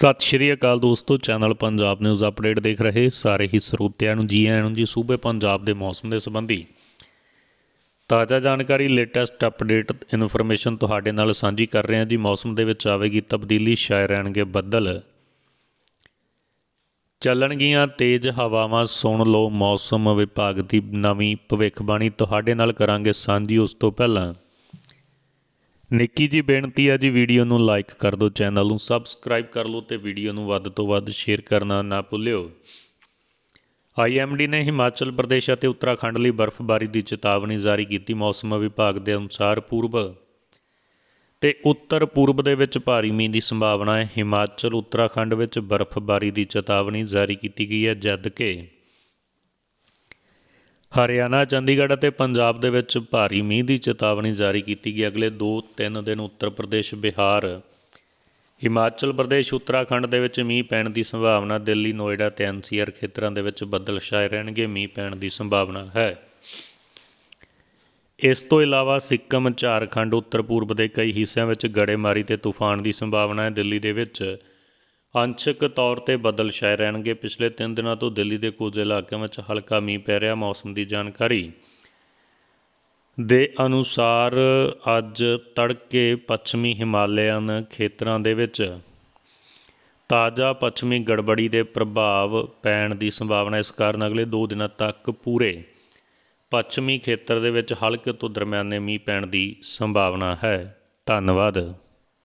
ਸਤਿ ਸ਼੍ਰੀ ਅਕਾਲ ਦੋਸਤੋ channel Punjab news update ਦੇਖ ਰਹੇ ਸਾਰੇ ਹੀ ਸਰੋਤਿਆਂ ਨੂੰ ਜੀ ਆਇਆਂ ਨੂੰ ਜੀ ਸੂਬੇ ਪੰਜਾਬ ਦੇ ਮੌਸਮ ਦੇ ਸੰਬੰਧੀ ਤਾਜ਼ਾ ਜਾਣਕਾਰੀ ਲੇਟੈਸਟ ਅਪਡੇਟ ਇਨਫੋਰਮੇਸ਼ਨ ਤੁਹਾਡੇ ਨਾਲ ਸਾਂਝੀ ਕਰ ਰਹੇ ਹਾਂ ਜੀ ਮੌਸਮ ਦੇ ਵਿੱਚ ਆਵੇਗੀ ਤਬਦੀਲੀ ਛਾਏ ਰਹਿਣਗੇ ਬੱਦਲ ਚੱਲਣਗੀਆਂ ਤੇਜ਼ ਹਵਾਵਾਂ ਸੁਣ ਲਓ ਮੌਸਮ ਵਿਭਾਗ ਦੀ ਨਵੀਂ ਭਵਿੱਖਬਾਣੀ ਤੁਹਾਡੇ ਨਾਲ ਕਰਾਂਗੇ ਸਾਂਝੀ ਉਸ ਤੋਂ ਪਹਿਲਾਂ ਨਿੱਕੀ ਜੀ ਬੇਨਤੀ ਆ ਜੀ ਵੀਡੀਓ ਨੂੰ ਲਾਈਕ ਕਰ ਦਿਓ ਚੈਨਲ ਨੂੰ ਸਬਸਕ੍ਰਾਈਬ ਕਰ ਲਓ ਤੇ ਵੀਡੀਓ ਨੂੰ ਵੱਧ ਤੋਂ ਵੱਧ ਸ਼ੇਅਰ ਕਰਨਾ ਨਾ ਭੁੱਲਿਓ ਆਈਐਮਡੀ ਨੇ ਹਿਮਾਚਲ ਪ੍ਰਦੇਸ਼ ਅਤੇ ਉੱਤਰਾਖੰਡ ਲਈ ਬਰਫ਼ਬਾਰੀ ਦੀ ਚੇਤਾਵਨੀ ਜਾਰੀ ਕੀਤੀ ਮੌਸਮ ਵਿਭਾਗ ਦੇ ਅਨੁਸਾਰ ਪੂਰਬ ਤੇ ਉੱਤਰ ਪੂਰਬ ਦੇ ਵਿੱਚ ਭਾਰੀ ਮੀਂਹ ਦੀ ਸੰਭਾਵਨਾ ਹੈ ਹਿਮਾਚਲ ਉੱਤਰਾਖੰਡ ਵਿੱਚ ਬਰਫ਼ਬਾਰੀ ਦੀ ਚੇਤਾਵਨੀ ਜਾਰੀ ਕੀਤੀ ਗਈ ਹੈ ਜਦ ਕਿ ਹਰਿਆਣਾ ਚੰਡੀਗੜ੍ਹ ਅਤੇ ਪੰਜਾਬ ਦੇ ਵਿੱਚ ਭਾਰੀ ਮੀਂਹ ਦੀ ਚੇਤਾਵਨੀ ਜਾਰੀ ਕੀਤੀ ਗਈ ਅਗਲੇ 2-3 ਦਿਨ ਉੱਤਰ ਪ੍ਰਦੇਸ਼ ਬਿਹਾਰ ਹਿਮਾਚਲ ਪ੍ਰਦੇਸ਼ ਉੱਤਰਾਖੰਡ ਦੇ ਵਿੱਚ ਮੀਂਹ ਪੈਣ ਦੀ ਸੰਭਾਵਨਾ ਦਿੱਲੀ ਨੋਇਡਾ ਤੇ ਐਨਸੀਆਰ ਖੇਤਰਾਂ ਦੇ ਵਿੱਚ ਬੱਦਲ ਛਾਏ ਰਹਿਣਗੇ ਮੀਂਹ ਪੈਣ ਦੀ ਸੰਭਾਵਨਾ ਹੈ ਇਸ ਤੋਂ ਇਲਾਵਾ ਸਿੱਕਮ ਝਾਰਖੰਡ ਉੱਤਰ ਪੂਰਬ ਦੇ ਕਈ ਹਿੱਸਿਆਂ ਵਿੱਚ ਗੜੇਮਾਰੀ ਤੇ ਤੂਫਾਨ ਦੀ ਸੰਭਾਵਨਾ ਹੈ ਦਿੱਲੀ ਦੇ ਵਿੱਚ ਅੰਸ਼ਕ ਤੌਰ ਤੇ ਬਦਲ ਛਾਏ ਰਹਿਣਗੇ ਪਿਛਲੇ 3 ਦਿਨਾਂ ਤੋਂ ਦਿੱਲੀ ਦੇ ਕੁਝ ਇਲਾਕਿਆਂ ਵਿੱਚ ਹਲਕਾ ਮੀਂਹ ਪੈ ਰਿਹਾ ਮੌਸਮ ਦੀ ਜਾਣਕਾਰੀ ਦੇ ਅਨੁਸਾਰ ਅੱਜ ਤੜਕੇ ਪੱਛਮੀ ਹਿਮਾਲਿਆਨ ਖੇਤਰਾਂ ਦੇ ਵਿੱਚ ਤਾਜ਼ਾ ਪੱਛਮੀ ਗੜਬੜੀ ਦੇ ਪ੍ਰਭਾਵ ਪੈਣ ਦੀ ਸੰਭਾਵਨਾ ਇਸ ਕਾਰਨ ਅਗਲੇ 2 ਦਿਨਾਂ ਤੱਕ ਪੂਰੇ ਪੱਛਮੀ ਖੇਤਰ ਦੇ ਵਿੱਚ ਹਲਕੇ ਤੋਂ ਦਰਮਿਆਨੇ ਮੀਂਹ ਪੈਣ ਦੀ ਸੰਭਾਵਨਾ ਹੈ ਧੰਨਵਾਦ